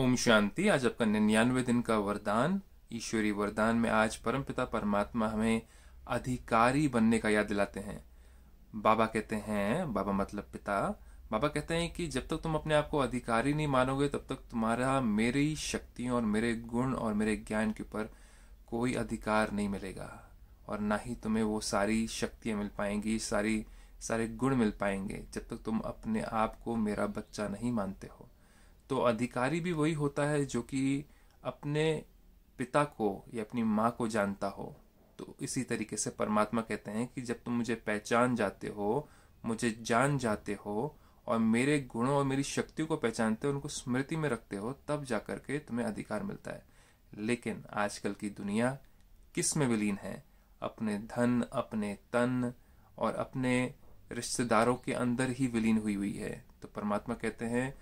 ओम शांति आज आपका निन्यानवे दिन का वरदान ईश्वरी वरदान में आज परमपिता परमात्मा हमें अधिकारी बनने का याद दिलाते हैं बाबा कहते हैं बाबा मतलब पिता बाबा कहते हैं कि जब तक तुम अपने आप को अधिकारी नहीं मानोगे तब तक तुम्हारा मेरी शक्तियों और मेरे गुण और मेरे ज्ञान के ऊपर कोई अधिकार नहीं मिलेगा और ना ही तुम्हें वो सारी शक्तियाँ मिल पाएंगी सारी सारे गुण मिल पाएंगे जब तक तुम अपने आप को मेरा बच्चा नहीं मानते हो तो अधिकारी भी वही होता है जो कि अपने पिता को या अपनी माँ को जानता हो तो इसी तरीके से परमात्मा कहते हैं कि जब तुम मुझे पहचान जाते हो मुझे जान जाते हो और मेरे गुणों और मेरी शक्तियों को पहचानते हो उनको स्मृति में रखते हो तब जा करके के तुम्हें अधिकार मिलता है लेकिन आजकल की दुनिया किस में विलीन है अपने धन अपने तन और अपने रिश्तेदारों के अंदर ही विलीन हुई हुई है तो परमात्मा कहते हैं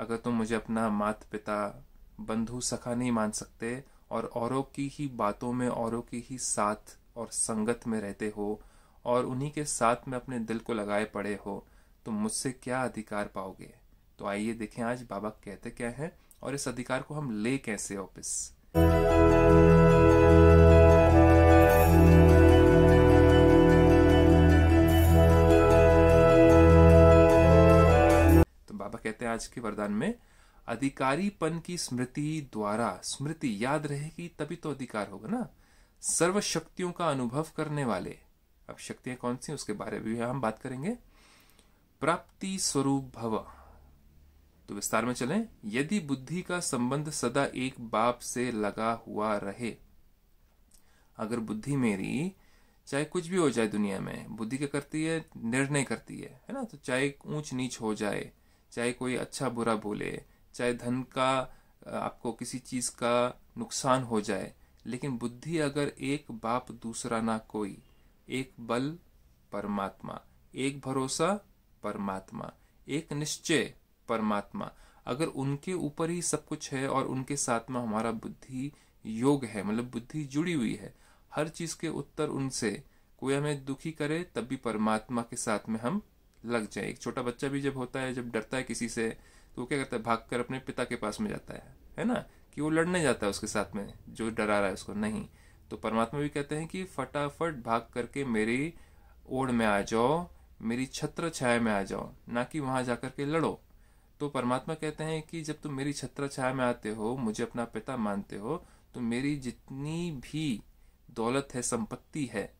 अगर तुम मुझे अपना माता पिता बंधु सखा नहीं मान सकते और औरों की ही बातों में औरों की ही साथ और संगत में रहते हो और उन्हीं के साथ में अपने दिल को लगाए पड़े हो तो मुझसे क्या अधिकार पाओगे तो आइए देखें आज बाबा कहते क्या हैं और इस अधिकार को हम ले कैसे वापस कहते हैं आज के वरदान में अधिकारीपन की स्मृति द्वारा स्मृति याद रहेगी तभी तो अधिकार होगा ना सर्व शक्तियों का अनुभव करने वाले अब शक्तियां कौन सी उसके बारे में भी हम बात करेंगे प्राप्ति स्वरूप भव तो विस्तार में चलें यदि बुद्धि का संबंध सदा एक बाप से लगा हुआ रहे अगर बुद्धि मेरी चाहे कुछ भी हो जाए दुनिया में बुद्धि क्या करती है निर्णय करती है है ना तो चाहे ऊंच नीच हो जाए चाहे कोई अच्छा बुरा बोले चाहे धन का आपको किसी चीज़ का नुकसान हो जाए लेकिन बुद्धि अगर एक बाप दूसरा ना कोई एक बल परमात्मा एक भरोसा परमात्मा एक निश्चय परमात्मा अगर उनके ऊपर ही सब कुछ है और उनके साथ में हमारा बुद्धि योग है मतलब बुद्धि जुड़ी हुई है हर चीज के उत्तर उनसे कोई हमें दुखी करे तब भी परमात्मा के साथ में हम लग जाए एक छोटा बच्चा भी जब होता है जब डरता है किसी से तो वो क्या करता है भाग कर अपने पिता के पास में जाता है है ना कि वो लड़ने जाता है उसके साथ में जो डरा रहा है उसको नहीं तो परमात्मा भी कहते हैं कि फटाफट भाग करके मेरी ओढ़ में आ जाओ मेरी छत्र छाया में आ जाओ ना कि वहां जा के लड़ो तो परमात्मा कहते हैं कि जब तुम मेरी छत्र छाया में आते हो मुझे अपना पिता मानते हो तो मेरी जितनी भी दौलत है संपत्ति है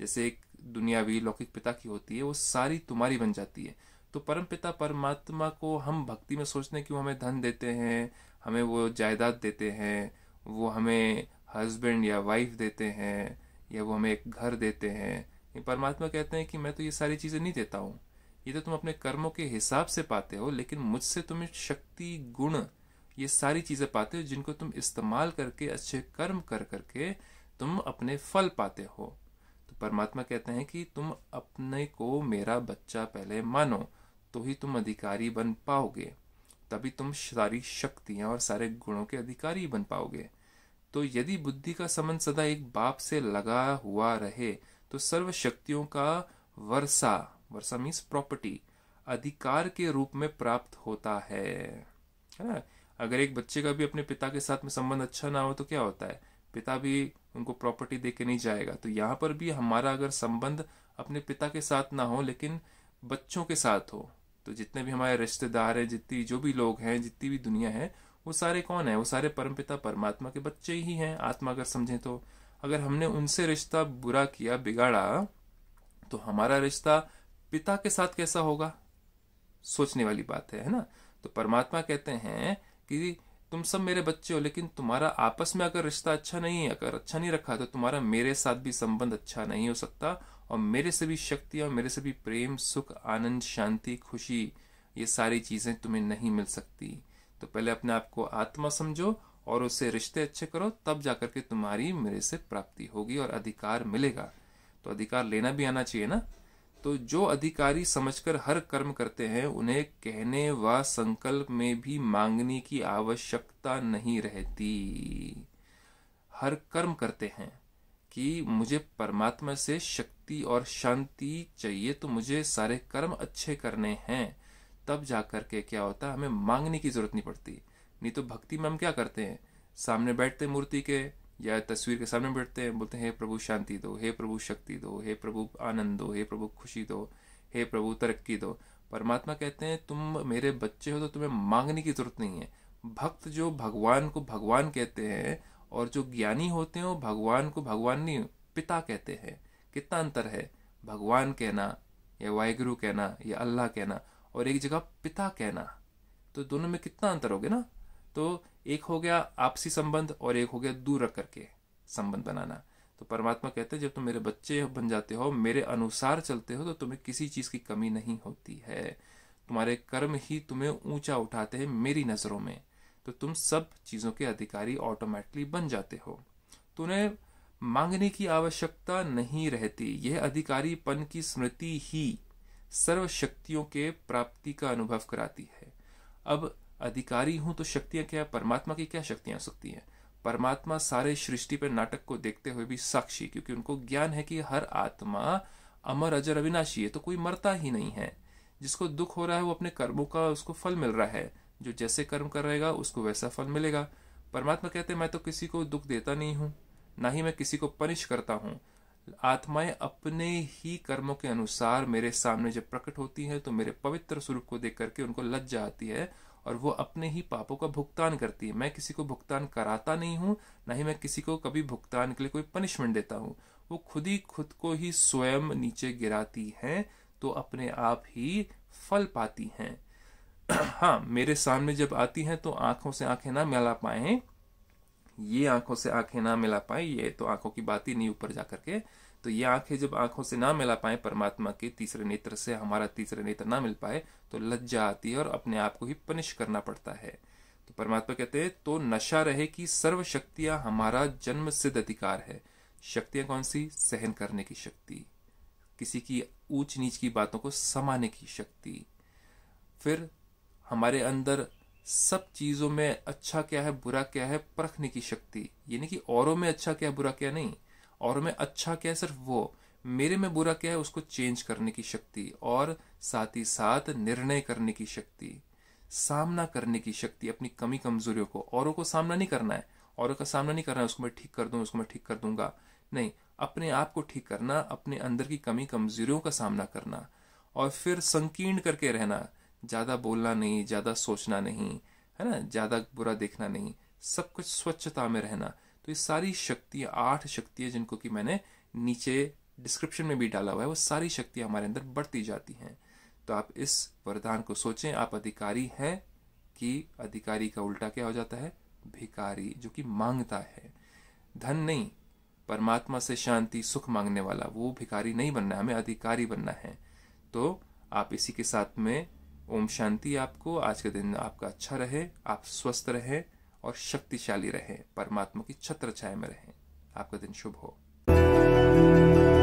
जैसे एक दुनियावी लौकिक पिता की होती है वो सारी तुम्हारी बन जाती है तो परम पिता परमात्मा को हम भक्ति में सोचते हैं कि वो हमें धन देते हैं हमें वो जायदाद देते हैं वो हमें हस्बैंड या वाइफ देते हैं या वो हमें एक घर देते हैं ये परमात्मा कहते हैं कि मैं तो ये सारी चीज़ें नहीं देता हूँ ये तो तुम अपने कर्मों के हिसाब से पाते हो लेकिन मुझसे तुम्हें शक्ति गुण ये सारी चीज़ें पाते हो जिनको तुम इस्तेमाल करके अच्छे कर्म कर करके तुम अपने फल पाते हो तो परमात्मा कहते हैं कि तुम अपने को मेरा बच्चा पहले मानो तो ही तुम अधिकारी बन पाओगे तभी तुम सारी शक्तियां और सारे गुणों के अधिकारी बन पाओगे तो यदि बुद्धि का संबंध सदा एक बाप से लगा हुआ रहे तो सर्व शक्तियों का वर्षा वर्षा मीन्स प्रॉपर्टी अधिकार के रूप में प्राप्त होता है है ना अगर एक बच्चे का भी अपने पिता के साथ में संबंध अच्छा ना हो तो क्या होता है पिता भी उनको प्रॉपर्टी दे के नहीं जाएगा तो यहाँ पर भी हमारा अगर संबंध अपने पिता के साथ ना हो लेकिन बच्चों के साथ हो तो जितने भी हमारे रिश्तेदार हैं जितनी जो भी लोग हैं जितनी भी दुनिया है वो सारे कौन है वो सारे परमपिता परमात्मा के बच्चे ही हैं आत्मा अगर समझें तो अगर हमने उनसे रिश्ता बुरा किया बिगाड़ा तो हमारा रिश्ता पिता के साथ कैसा होगा सोचने वाली बात है है ना तो परमात्मा कहते हैं कि तुम सब मेरे बच्चे हो लेकिन तुम्हारा आपस में अगर रिश्ता अच्छा नहीं है अगर अच्छा नहीं रखा तो तुम्हारा मेरे साथ भी संबंध अच्छा नहीं हो सकता और मेरे से भी शक्ति और मेरे से भी प्रेम सुख आनंद शांति खुशी ये सारी चीज़ें तुम्हें नहीं मिल सकती तो पहले अपने आप को आत्मा समझो और उससे रिश्ते अच्छे करो तब जाकर के तुम्हारी मेरे से प्राप्ति होगी और अधिकार मिलेगा तो अधिकार लेना भी आना चाहिए ना तो जो अधिकारी समझकर हर कर्म करते हैं उन्हें कहने व संकल्प में भी मांगने की आवश्यकता नहीं रहती हर कर्म करते हैं कि मुझे परमात्मा से शक्ति और शांति चाहिए तो मुझे सारे कर्म अच्छे करने हैं तब जा करके के क्या होता है हमें मांगने की जरूरत नहीं पड़ती नहीं तो भक्ति में हम क्या करते हैं सामने बैठते मूर्ति के या तस्वीर के सामने बैठते हैं बोलते हैं हे प्रभु शांति दो हे प्रभु शक्ति दो हे प्रभु आनंद दो हे प्रभु खुशी दो हे प्रभु तरक्की दो परमात्मा कहते हैं तुम मेरे बच्चे हो तो तुम्हें मांगने की जरूरत नहीं है भक्त जो भगवान को भगवान कहते हैं और जो ज्ञानी होते हैं वो भगवान को भगवान नहीं पिता कहते हैं कितना अंतर है भगवान कहना या वाहगुरु कहना या अल्लाह कहना और एक जगह पिता कहना तो दोनों में कितना अंतर हो गया ना तो एक हो गया आपसी संबंध और एक हो गया दूर रख करके संबंध बनाना तो परमात्मा कहते हैं जब तुम मेरे बच्चे बन जाते हो मेरे अनुसार चलते हो तो तुम्हें किसी चीज़ की कमी नहीं होती है तुम्हारे कर्म ही तुम्हें ऊंचा उठाते हैं मेरी नज़रों में तो तुम सब चीज़ों के अधिकारी ऑटोमेटिकली बन जाते हो तुम्हें मांगने की आवश्यकता नहीं रहती यह अधिकारीपन की स्मृति ही सर्व शक्तियों के प्राप्ति का अनुभव कराती है अब अधिकारी हूं तो शक्तियां क्या है परमात्मा की क्या शक्तियां हो सकती हैं परमात्मा सारे सृष्टि पर नाटक को देखते हुए भी साक्षी क्योंकि उनको ज्ञान है कि हर आत्मा अमर अजर अविनाशी है तो कोई मरता ही नहीं है जिसको दुख हो रहा है वो अपने कर्मों का उसको फल मिल रहा है जो जैसे कर्म कर रहेगा उसको वैसा फल मिलेगा परमात्मा कहते हैं मैं तो किसी को दुख देता नहीं हूँ ना ही मैं किसी को पनिश करता हूं आत्माएं अपने ही कर्मों के अनुसार मेरे सामने जब प्रकट होती हैं तो मेरे पवित्र स्वरूप को देख करके उनको लज्जा आती है और वो अपने ही पापों का भुगतान करती है मैं किसी को भुगतान कराता नहीं हूँ ना ही मैं किसी को कभी भुगतान के लिए कोई पनिशमेंट देता हूँ वो खुद ही खुद को ही स्वयं नीचे गिराती हैं तो अपने आप ही फल पाती हैं हाँ मेरे सामने जब आती हैं तो आंखों से आंखें ना मिला पाए ये आंखों से आंखें ना मिला पाए ये तो आंखों की बात ही नहीं ऊपर जा करके तो ये आंखें जब आंखों से ना मिला पाए परमात्मा के तीसरे नेत्र से हमारा तीसरे नेत्र ना मिल पाए तो लज्जा आती है और अपने आप को ही पनिश करना पड़ता है तो परमात्मा कहते हैं तो नशा रहे कि सर्व शक्तियां हमारा जन्म सिद्ध अधिकार है शक्तियां कौन सी सहन करने की शक्ति किसी की ऊंच नीच की बातों को समाने की शक्ति फिर हमारे अंदर सब चीज़ों में अच्छा क्या है बुरा क्या है परखने की शक्ति यानी कि औरों में अच्छा क्या है बुरा क्या नहीं औरों में अच्छा क्या है सिर्फ वो मेरे में बुरा क्या है उसको चेंज करने की शक्ति और साथ ही साथ निर्णय करने की शक्ति सामना करने की शक्ति अपनी कमी कमजोरियों को औरों को सामना नहीं करना है औरों का सामना नहीं करना है उसको मैं ठीक कर दूंगा उसको मैं ठीक कर दूंगा नहीं अपने आप को ठीक करना अपने अंदर की कमी कमजोरियों का सामना करना और फिर संकीर्ण करके रहना ज़्यादा बोलना नहीं ज़्यादा सोचना नहीं है ना ज़्यादा बुरा देखना नहीं सब कुछ स्वच्छता में रहना तो ये सारी शक्तियाँ आठ शक्तियाँ जिनको कि मैंने नीचे डिस्क्रिप्शन में भी डाला हुआ है वो सारी शक्तियाँ हमारे अंदर बढ़ती जाती हैं तो आप इस वरदान को सोचें आप अधिकारी हैं कि अधिकारी का उल्टा क्या हो जाता है भिकारी जो कि मांगता है धन नहीं परमात्मा से शांति सुख मांगने वाला वो भिकारी नहीं बनना है हमें अधिकारी बनना है तो आप इसी के साथ में ओम शांति आपको आज के दिन आपका अच्छा रहे आप स्वस्थ रहें और शक्तिशाली रहें परमात्मा की छत्र छाया में रहें आपका दिन शुभ हो